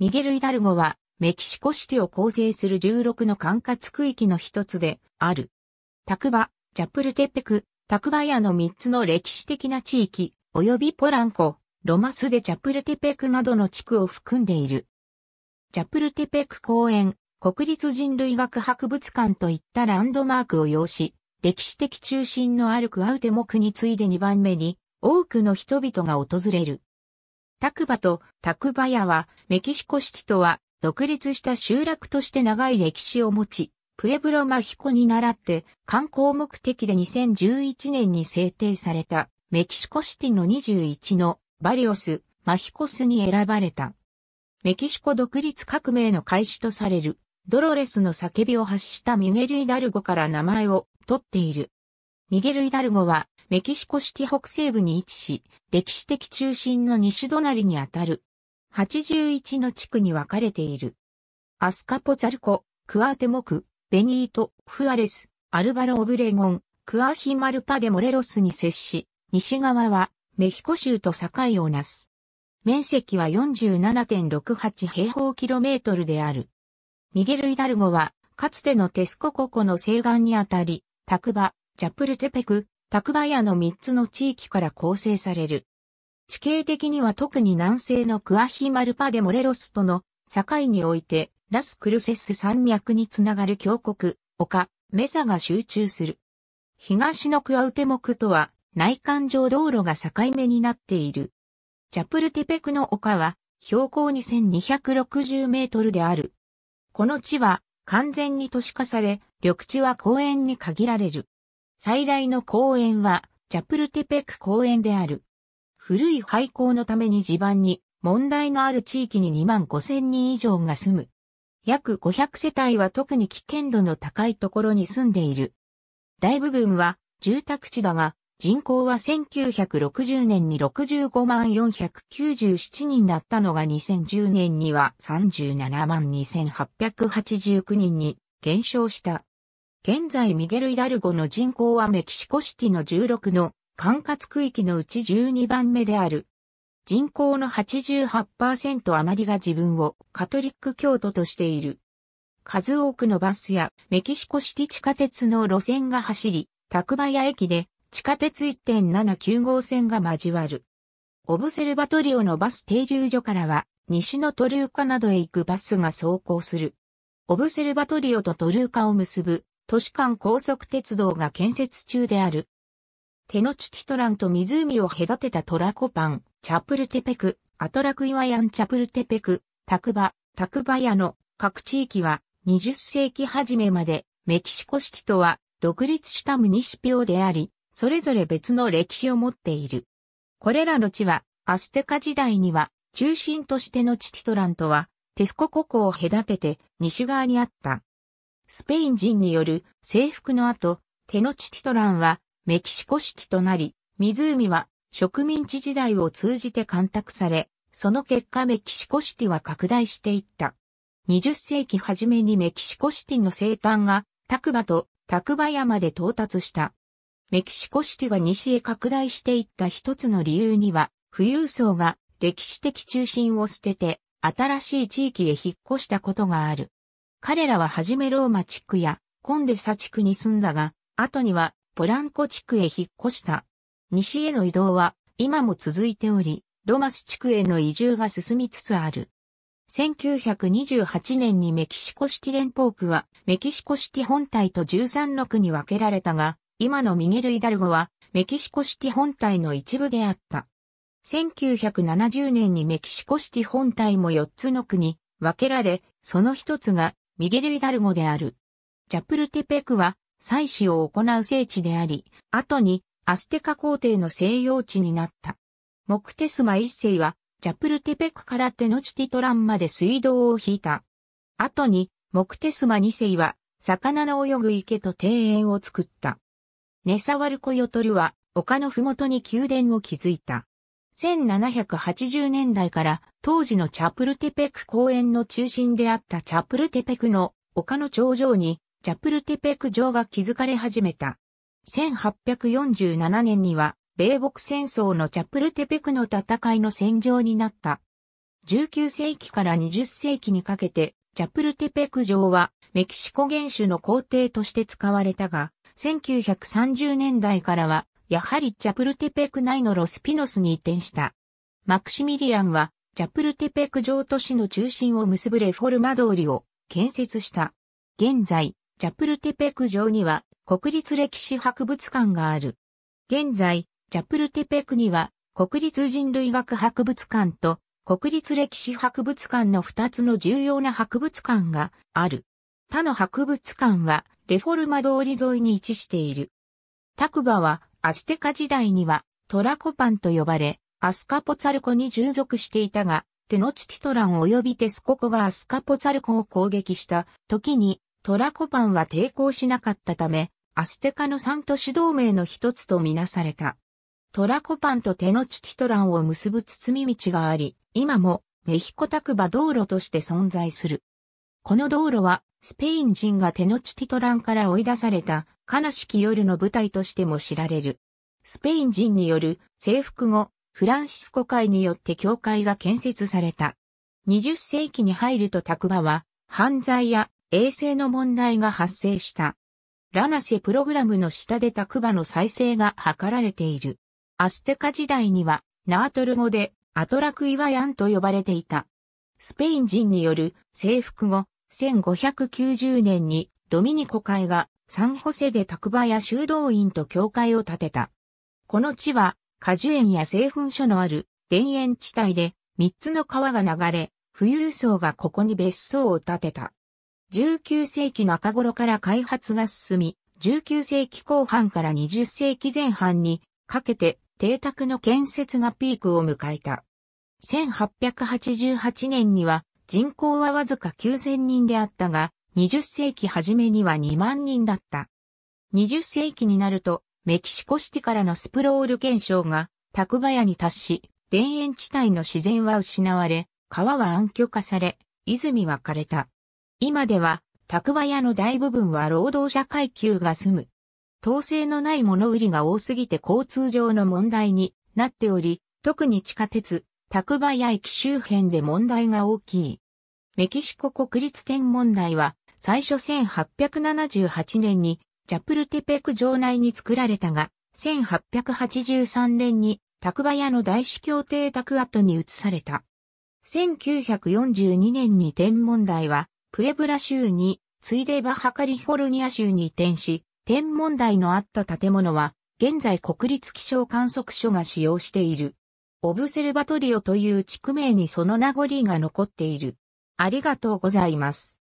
ミゲル・イダルゴは、メキシコシティを構成する16の管轄区域の一つである。タクバ、チャプルテペク、タクバヤの3つの歴史的な地域、及びポランコ、ロマスでチャプルテペクなどの地区を含んでいる。チャプルテペク公園、国立人類学博物館といったランドマークを要し、歴史的中心のあるクアウテモクに次いで2番目に多くの人々が訪れる。タクバとタクバヤはメキシコシティとは独立した集落として長い歴史を持ち、プエブロマヒコに倣って観光目的で2011年に制定されたメキシコシティの21のバリオス、マヒコスに選ばれた。メキシコ独立革命の開始とされるドロレスの叫びを発したミゲル・イダルゴから名前を取っている。ミゲル・イダルゴはメキシコシティ北西部に位置し、歴史的中心の西隣にあたる。81の地区に分かれている。アスカポザルコ、クアーテモク、ベニート、フアレス、アルバロ・オブレゴン、クアヒマルパデ・モレロスに接し、西側はメヒコ州と境をなす。面積は47.68平方キロメートルである。ミゲル・イダルゴは、かつてのテスコココの西岸にあたり、タクバ、ジャプルテペク、拓馬屋の3つの地域から構成される。地形的には特に南西のクアヒマルパデモレロスとの境において、ラスクルセス山脈につながる峡谷、丘、メサが集中する。東のクアウテモクとは内環状道路が境目になっている。チャプルテペクの丘は標高2260メートルである。この地は完全に都市化され、緑地は公園に限られる。最大の公園は、チャプルテペク公園である。古い廃校のために地盤に問題のある地域に2万5千人以上が住む。約500世帯は特に危険度の高いところに住んでいる。大部分は住宅地だが、人口は1960年に65万497人だったのが2010年には37万2889人に減少した。現在ミゲル・イダルゴの人口はメキシコシティの16の管轄区域のうち12番目である。人口の88%余りが自分をカトリック教徒としている。数多くのバスやメキシコシティ地下鉄の路線が走り、タクバヤ駅で地下鉄1.79号線が交わる。オブセルバトリオのバス停留所からは西のトルーカなどへ行くバスが走行する。オブセルバトリオとトルーカを結ぶ都市間高速鉄道が建設中である。テノチティトランと湖を隔てたトラコパン、チャプルテペク、アトラクイワヤンチャプルテペク、タクバ、タクバヤの各地域は20世紀初めまでメキシコシティとは独立したムニシピオであり、それぞれ別の歴史を持っている。これらの地はアステカ時代には中心としてのチティトランとはテスココを隔てて西側にあった。スペイン人による征服の後、テノチティトランはメキシコ式となり、湖は植民地時代を通じて干拓され、その結果メキシコシティは拡大していった。20世紀初めにメキシコシティの生誕がタクバとタクバ山で到達した。メキシコシティが西へ拡大していった一つの理由には、富裕層が歴史的中心を捨てて新しい地域へ引っ越したことがある。彼らははじめローマ地区やコンデサ地区に住んだが、後にはポランコ地区へ引っ越した。西への移動は今も続いており、ロマス地区への移住が進みつつある。1928年にメキシコシティ連邦区はメキシコシティ本体と13の区に分けられたが、今のミゲル・イダルゴはメキシコシティ本体の一部であった。1970年にメキシコシティ本体も4つの区に分けられ、その一つがミゲル・イダルゴである。チャプルテペクは、祭祀を行う聖地であり、後にアステカ皇帝の西洋地になった。モクテスマ一世は、チャプルテペクからテノチティトランまで水道を引いた。後に、モクテスマ二世は、魚の泳ぐ池と庭園を作った。ネサワルコヨトルは、丘のふもとに宮殿を築いた。1780年代から当時のチャプルテペク公園の中心であったチャプルテペクの丘の頂上にチャプルテペク城が築かれ始めた。1847年には米北戦争のチャプルテペクの戦いの戦場になった。19世紀から20世紀にかけてチャプルテペク城はメキシコ原種の皇帝として使われたが、1930年代からはやはりチャプルテペク内のロスピノスに移転した。マクシミリアンは、チャプルテペク城都市の中心を結ぶレフォルマ通りを建設した。現在、チャプルテペク城には国立歴史博物館がある。現在、チャプルテペクには国立人類学博物館と国立歴史博物館の2つの重要な博物館がある。他の博物館はレフォルマ通り沿いに位置している。タクバはアステカ時代にはトラコパンと呼ばれ、アスカポツァルコに従属していたが、テノチティトラン及びテスココがアスカポツァルコを攻撃した時にトラコパンは抵抗しなかったため、アステカの三都市同盟の一つとみなされた。トラコパンとテノチティトランを結ぶ包み道があり、今もメヒコタクバ道路として存在する。この道路はスペイン人がテノチティトランから追い出された悲しき夜の舞台としても知られる。スペイン人による征服後、フランシスコ会によって教会が建設された。20世紀に入るとタクバは犯罪や衛生の問題が発生した。ラナセプログラムの下でタクバの再生が図られている。アステカ時代にはナートル語でアトラクイワヤンと呼ばれていた。スペイン人による征服後、1590年にドミニコ会がサンホセで宅場や修道院と教会を建てた。この地は果樹園や製粉所のある田園地帯で3つの川が流れ、富裕層がここに別荘を建てた。19世紀中頃から開発が進み、19世紀後半から20世紀前半にかけて邸宅の建設がピークを迎えた。1888年には人口はわずか9000人であったが、20世紀初めには2万人だった。20世紀になると、メキシコシティからのスプロール現象が、タクバヤに達し、田園地帯の自然は失われ、川は暗渠化され、泉は枯れた。今では、タクバヤの大部分は労働者階級が住む。統制のない物売りが多すぎて交通上の問題になっており、特に地下鉄、タクバヤ駅周辺で問題が大きい。メキシコ国立天文台は、最初1878年に、チャプルテペク城内に作られたが、1883年に、タクバヤの大司教邸タクアットに移された。1942年に天文台は、プエブラ州に、ついでバハカリフォルニア州に移転し、天文台のあった建物は、現在国立気象観測所が使用している。オブセルバトリオという地区名にその名残が残っている。ありがとうございます。